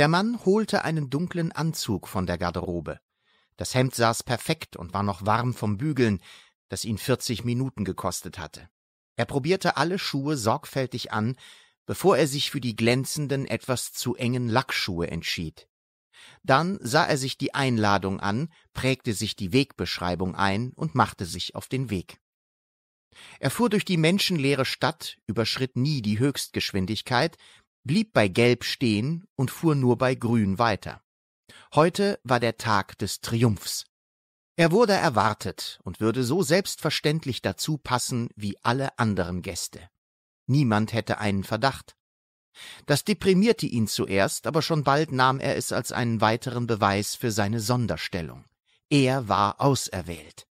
Der Mann holte einen dunklen Anzug von der Garderobe. Das Hemd saß perfekt und war noch warm vom Bügeln, das ihn vierzig Minuten gekostet hatte. Er probierte alle Schuhe sorgfältig an, bevor er sich für die glänzenden, etwas zu engen Lackschuhe entschied. Dann sah er sich die Einladung an, prägte sich die Wegbeschreibung ein und machte sich auf den Weg. Er fuhr durch die menschenleere Stadt, überschritt nie die Höchstgeschwindigkeit, blieb bei Gelb stehen und fuhr nur bei Grün weiter. Heute war der Tag des Triumphs. Er wurde erwartet und würde so selbstverständlich dazu passen wie alle anderen Gäste. Niemand hätte einen Verdacht. Das deprimierte ihn zuerst, aber schon bald nahm er es als einen weiteren Beweis für seine Sonderstellung. Er war auserwählt.